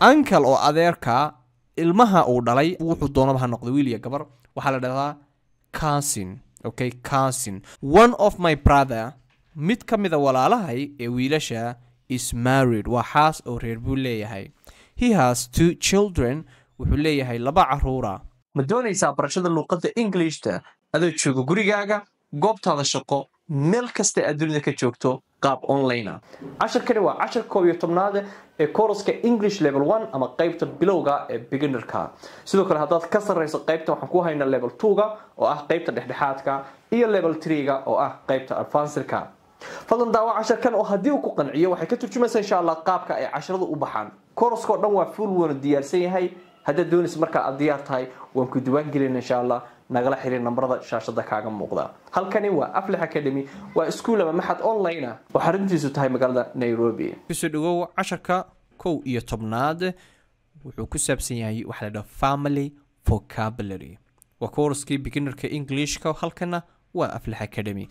ankal oo adeerka ilmaha uu dhalay wuxuu doonaba ha noqday wiil iyo gabar waxaa la dhahdaa kansin okay kansin one of my brother mid ka mida walaalahay ee wiilasha is married waa xaas oo reer buu leeyahay he has two children wuxuu leeyahay laba caruura ma doonaysaa barashada luuqadda englishta adoo jooga gurigaaga goobtaada shaqo meel kasta adduunyada ka joogto qaab onlinea cashirkani waa cashir koob iyo tobnaade ee koruska english level one ama qeybta bilowga ee beginnerka sidoo kale haddaad ka sarrayso qaybta waxaan ku haynaa level two-ga oo ah qeybta dhexdhexaadka iyo level ga oo ah qaybta advancerka fadlan daawo casharkan oo haddii uu ku qanciyo waxay ka turjumaysaa insha allah qaabka ay casharadu u baxaan koruska dhan waa fuul wuuna diyaarsan yahay haddaad doonays markaa aad diyaar tahay waan ku diiwaan gelina insha allah nagala xiri nambarada shaashada kaaga muuqda halkani waa aflix academy waa iskuul ama maxad online ah oo xaruntiisu tahay magaalada nairobi kusoo dhawow casharka kow iyo tobnaad wuxuu ku saabsan yahay waxa la dhaha family vocabulary waa kooraskii beginnerka englishka halkana waa aflix academy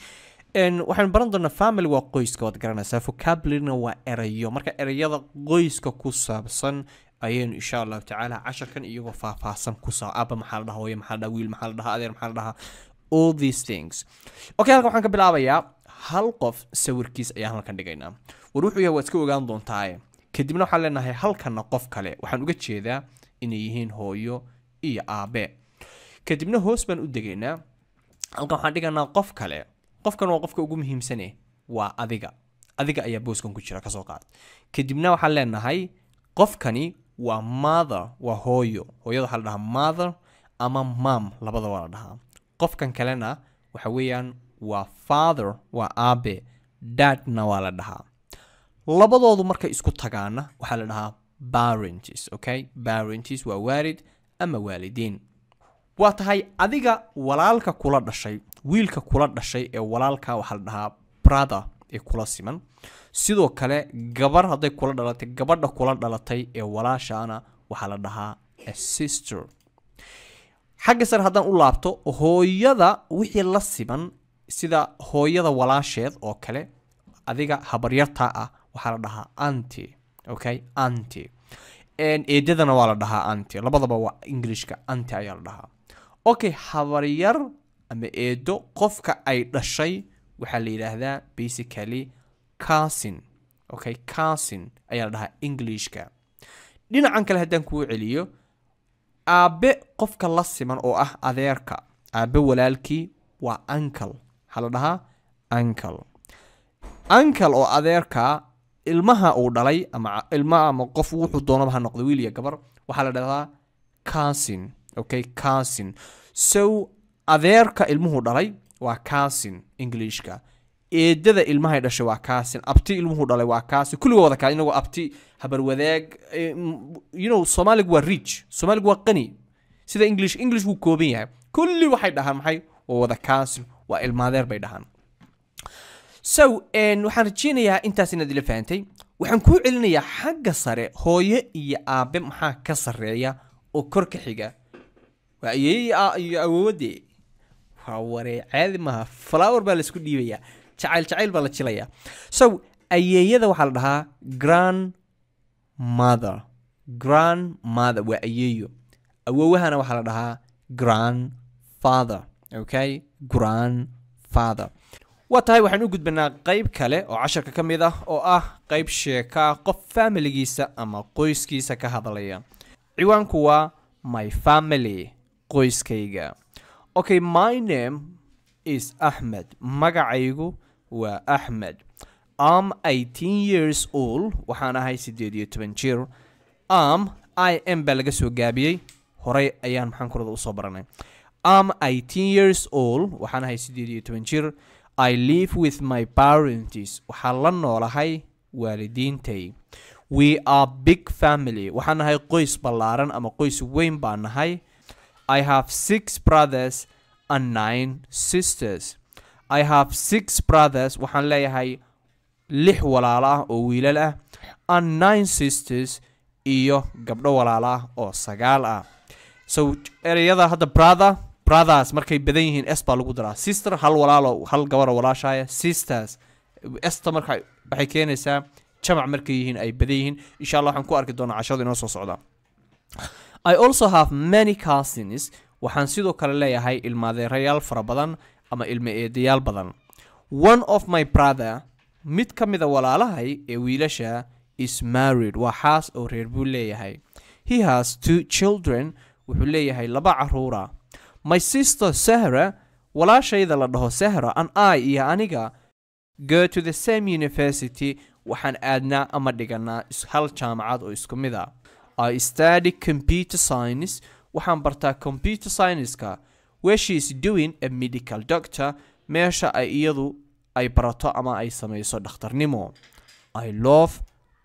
waxaan baran doonaa family waa qoyska waad garanaysaa vocabularyna waa erayo marka erayada qoyska ku saabsan ayaynu insha allahu tacaala casharkan iyagoo faahfaahsan kusaa aba maxaa ladhaha hooye maxaa ladhaha wiil maxaa ladhaha adeer maxaa ladhaha all these things okay halkan waxaan ka bilaabayaa hal qof sawirkiis ayaan halkan dhigaynaa war wuxuu yahay waad iska ogaan doontaaye kadibna waxaan leenahay halkanna qof kale waxaan uga jeedaa inay yihiin hooyo iyo aabe kadibna hoos baan u degaynaa halkan waxaan dhiganaa qof kale qofkan waa qofka ugu muhiimsane waa adiga adiga ayaa booskan ku jira kasoo qaad kadibna waxaan leenahay qofkani waa mother waa hooyo hooyada waxaa la dhahaa mother ama mam labada waa la dhahaa qofkan kalena waxa weeyaan waa father waa aabe dadna waa la dhahaa labadoodu markay isku tagaana waxaa la dhahaa parents okay parents waa waalid ama waalidiin waa tahay adiga walaalka kula dhashay wiilka kula dhashay ee walaalka waxaa la dhahaa brother ee kula siman sidoo kale gabar hadday kula dhalatay gabadha kula dhalatay ee walaashana waxaa la dhahaa asister xagga sare haddaan u laabto hooyada wixii la siman sida hooyada walaasheed oo kale adiga habaryarta ah waxaa la dhahaa anti okay anti eedadana waa la dhahaa anti labadaba waa englishka anti ayaa la dhahaa okay habaryar ama eedo qofka ay dhashay waxaa la yidhaahdaa basically casin okay casin ayaa la dhahaa englishka dhinacan kale haddaan kuu celiyo aabbe qofka la siman oo ah adeerka aabbe walaalkii waa ankle waxaa la dhahaa ankle ankle oo adeerka ilmaha uu dhalay ama ilma ama qof wuxuu doonaba ha noqdo wiil iyo gabar waxaa la dhahdaa casin okay casin so adeerka ilmuhu dhalay waa kaasin englishka eedada ilmahay dhashay waa kaasin abti ilmuhu dhalay waa kaasi kulliga wada kaa inagoo abti habarwadaag eh, you know soomaaligu waa rich soomaaligu waa qani sida english english wuu kooban yahay kulli waxay dhahaan maxay waa wada kaasin waa ilmaadeer bay dhahaan so waxaan rajeynayaa intaas inaad ila fahantay waxaan kuu celinayaa xagga sare hooyo iyo aabe maxaa ka sarreeya oo korka xiga waa ayeeye iyo awoodee haware caadi maaha flower baa laisku dhiibaya jacayl jacayl baa la jilaya so ayeeyada waxaa la dhahaa grand mother grand mother waa ayeeyo awowahana waxaa la dhahaa grand father okay grand father waa tahay waxaan u gudbanaa qeyb kale oo casharka ka mid ah oo ah qeyb sheekaa qof faamiligiisa ama qoyskiisa ka hadlaya ciwaanku waa my family qoyskayga okay my name is axmed magacaygu waa axmed am eighteen years old waxaan ahay siddeed iyo toban jir am i m baa laga soo gaabiyey horey ayaan maxaan kurada usoo baranay am eighteen years old waxaan ahay siddeed iyo toban jir i live with my parentis waxaan la noolahay waalidiintay we are big family waxaan nahay qoys ballaaran ama qoys weyn baa nahay I have six brothers and nine sisters I have six brothers waxaan leeyahay lix walaalo ah oo wiilal ah and nine sisters iyo gabdho walaal ah oo sagaal ah so ereyada hadda brother brothers markay badan yihiin s baa lagu daraa sister hal walaalo hal gabaro walaashaya sisters esta marka waxay keenaysaa jamac markay yihiin ay badan yihiin insha allah waxaan ku arki doonaa cashadu inoo soo socda I also have many cousins waxaan sidoo kale leeyahay ilmaadeerayaal fara badan ama ilmo eedayaal badan one of my brother mid ka mida walaalahay ee wiilasha is married waa xaas oo reer buu leeyahay he has two children wuxuu leeyahay laba caruura my sister sahra walaashayda la dhaho sahra an i iyo aniga go to the same university waxaan aadnaa ama dhiganaa hal jaamacad oo isku mid a ah. I study computer science waxaan bartaa computer scienceska where she is doing a medical doctor meesha ay iyadu ay barato ama ay samayso dhakhtarnimo I love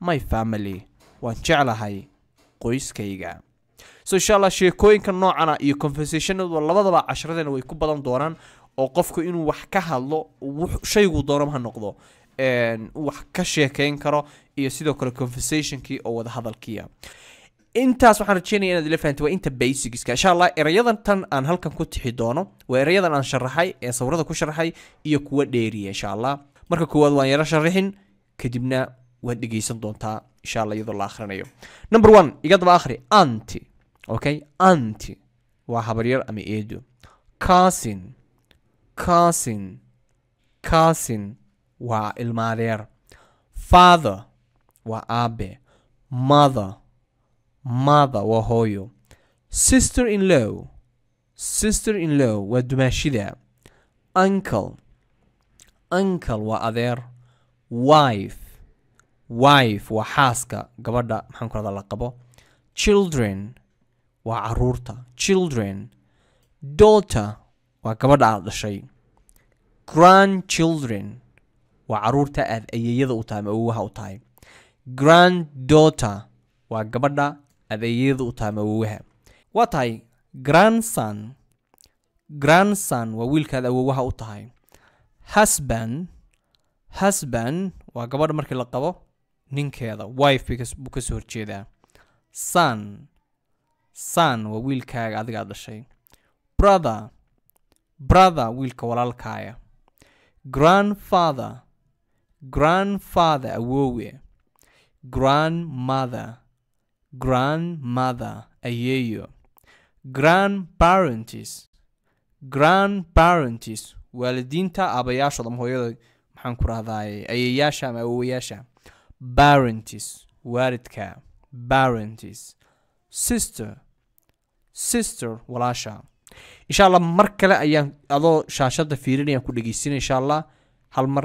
my family waan jeclahay qoyskayga so insha allah sheekooyinka noocana ah iyo conversationadu labadaba casharadeena way ku badan doonaan oo qofku inuu wax ka hadlo shayguu doonaba ha noqdo wax ka sheekeyn karo iyo sidoo kale conversationkii oo wadahadalkiia intaas waxaan rajeynaya inaad ila fahamtay waa inta basicska insha allah erayadan tan aan halkan ku tixi doono waa erayadan aan sharaxay ee sawirada ku sharaxay iyo kuwa dheeriya insha allah marka koowaad waan yaro sharaxin kadibna waad dhegeysan doontaa insha allah iyadoo la akhrinayo number one iga akhri anti okay anti waa habaryar ama eedo cousin cousin cousin waa ilmaadeer father waa aabe mother mother waa hooyo sister in low sister in low waa dumaashida uncle uncle waa adeer wife wife waa xaaska gabadha maxaan la qabo children waa caruurta children daughter waa gabadha aada dhashay grand children waa caruurta aad ayeeyada u tahay ama awowaha u tahay grand daughter waa gabadha adeeyadu u tahay mawowaha waa tahay grandson grandson waa wiilkaad awowaha u tahay husband husband waa gabadha markii la qabo ninkeeda wife buu kasoo horjeedaa son son waa wiilkaaga adigaad dhashay brother brother wiilka walaalkaaya grandfather grandfather awowe grandmother grandmother, ayeeyo. grandparents grandparents waalidiinta aabayaashooda ama hooyada maxaan ku rahdaay ayeeyaasha ama awowayaasha parents waalidka parents sister sister walaasha insha allah mar kale ayaan adoo shaashada fiirinayaan ku dhegeysinaya insha allah hal mar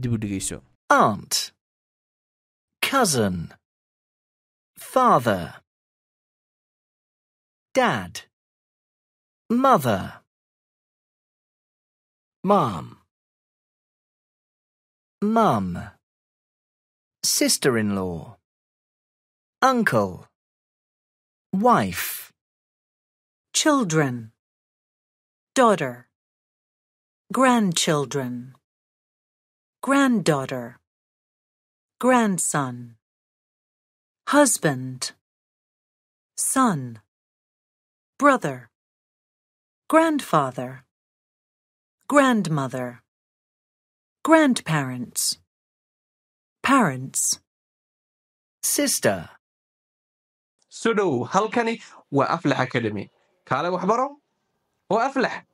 dib u dhegeyso aunt cousin Father Dad Mother Mom Mum Sister-in-law Uncle Wife Children Daughter Grandchildren Granddaughter Grandson husband, son, brother, grandfather, grandmother, grandparents, parents, sister. سدو هلكني وأفلح أكاديمي كالا وحبرو وأفلح